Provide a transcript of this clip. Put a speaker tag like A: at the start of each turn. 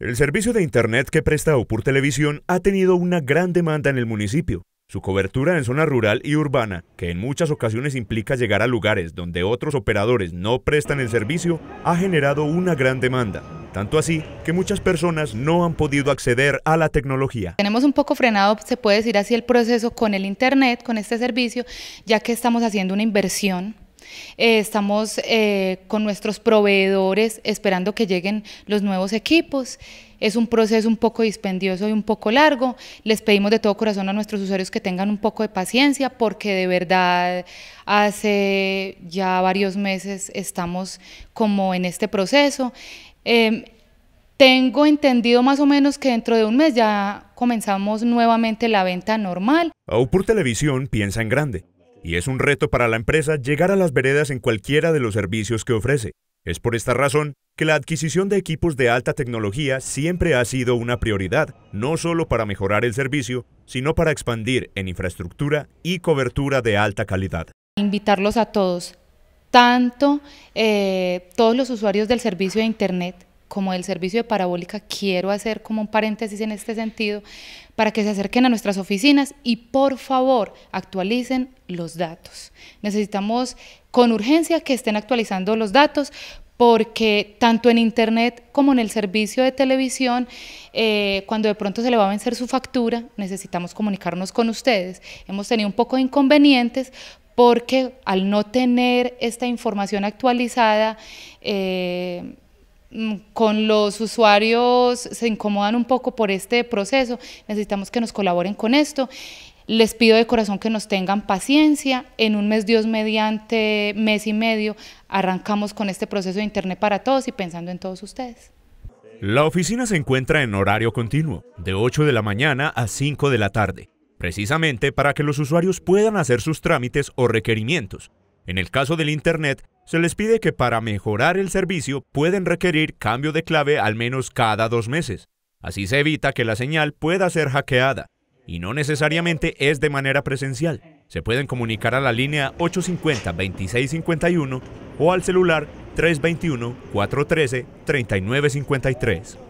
A: El servicio de Internet que presta por Televisión ha tenido una gran demanda en el municipio. Su cobertura en zona rural y urbana, que en muchas ocasiones implica llegar a lugares donde otros operadores no prestan el servicio, ha generado una gran demanda. Tanto así que muchas personas no han podido acceder a la tecnología.
B: Tenemos un poco frenado, se puede decir así, el proceso con el Internet, con este servicio, ya que estamos haciendo una inversión eh, estamos eh, con nuestros proveedores esperando que lleguen los nuevos equipos. Es un proceso un poco dispendioso y un poco largo. Les pedimos de todo corazón a nuestros usuarios que tengan un poco de paciencia porque de verdad hace ya varios meses estamos como en este proceso. Em, tengo entendido más o menos que dentro de un mes ya comenzamos nuevamente la venta normal.
A: por Televisión piensa en grande y es un reto para la empresa llegar a las veredas en cualquiera de los servicios que ofrece. Es por esta razón que la adquisición de equipos de alta tecnología siempre ha sido una prioridad, no solo para mejorar el servicio, sino para expandir en infraestructura y cobertura de alta calidad.
B: Invitarlos a todos, tanto eh, todos los usuarios del servicio de Internet, como del servicio de parabólica, quiero hacer como un paréntesis en este sentido, para que se acerquen a nuestras oficinas y por favor actualicen los datos. Necesitamos con urgencia que estén actualizando los datos porque tanto en Internet como en el servicio de televisión, eh, cuando de pronto se le va a vencer su factura, necesitamos comunicarnos con ustedes. Hemos tenido un poco de inconvenientes porque al no tener esta información actualizada, eh, Mm, con los usuarios se incomodan un poco por este proceso, necesitamos que nos colaboren con esto. Les pido de corazón que nos tengan paciencia. En un mes, Dios mediante, mes y medio, arrancamos con este proceso de Internet para todos y pensando en todos ustedes.
A: La oficina se encuentra en horario continuo, de 8 de la mañana a 5 de la tarde, precisamente para que los usuarios puedan hacer sus trámites o requerimientos. En el caso del Internet, se les pide que para mejorar el servicio pueden requerir cambio de clave al menos cada dos meses. Así se evita que la señal pueda ser hackeada y no necesariamente es de manera presencial. Se pueden comunicar a la línea 850-2651 o al celular 321-413-3953.